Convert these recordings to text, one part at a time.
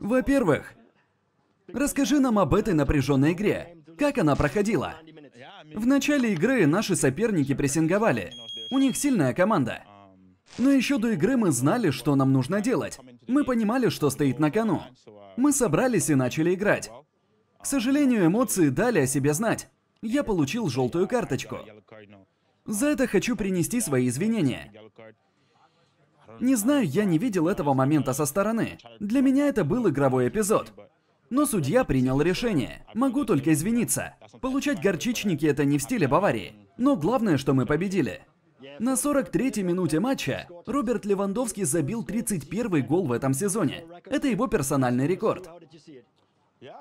Во-первых, расскажи нам об этой напряженной игре. Как она проходила? В начале игры наши соперники прессинговали. У них сильная команда. Но еще до игры мы знали, что нам нужно делать. Мы понимали, что стоит на кону. Мы собрались и начали играть. К сожалению, эмоции дали о себе знать. Я получил желтую карточку. За это хочу принести свои извинения. Не знаю, я не видел этого момента со стороны. Для меня это был игровой эпизод. Но судья принял решение. Могу только извиниться. Получать горчичники это не в стиле Баварии. Но главное, что мы победили. На 43-й минуте матча Роберт Левандовский забил 31-й гол в этом сезоне. Это его персональный рекорд.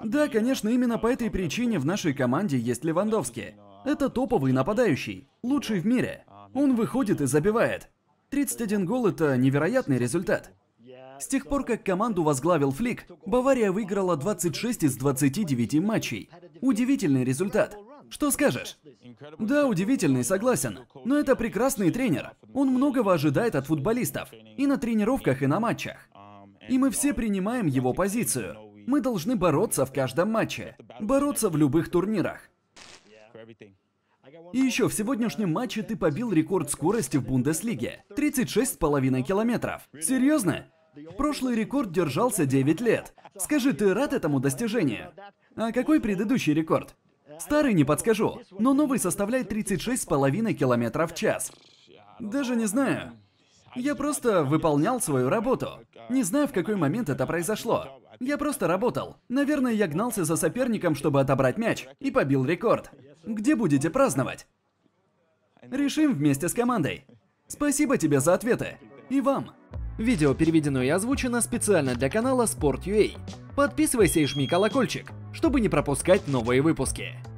Да, конечно, именно по этой причине в нашей команде есть Левандовский. Это топовый нападающий, лучший в мире. Он выходит и забивает. 31 гол – это невероятный результат. С тех пор, как команду возглавил Флик, Бавария выиграла 26 из 29 матчей. Удивительный результат. Что скажешь? Да, удивительный, согласен. Но это прекрасный тренер. Он многого ожидает от футболистов. И на тренировках, и на матчах. И мы все принимаем его позицию. Мы должны бороться в каждом матче. Бороться в любых турнирах. И еще в сегодняшнем матче ты побил рекорд скорости в Бундеслиге – 36,5 километров. Серьезно? Прошлый рекорд держался 9 лет. Скажи, ты рад этому достижению? А какой предыдущий рекорд? Старый не подскажу, но новый составляет 36,5 километров в час. Даже не знаю. Я просто выполнял свою работу. Не знаю, в какой момент это произошло. Я просто работал. Наверное, я гнался за соперником, чтобы отобрать мяч, и побил рекорд. Где будете праздновать? Решим вместе с командой. Спасибо тебе за ответы. И вам. Видео переведено и озвучено специально для канала Sport.ua. Подписывайся и жми колокольчик, чтобы не пропускать новые выпуски.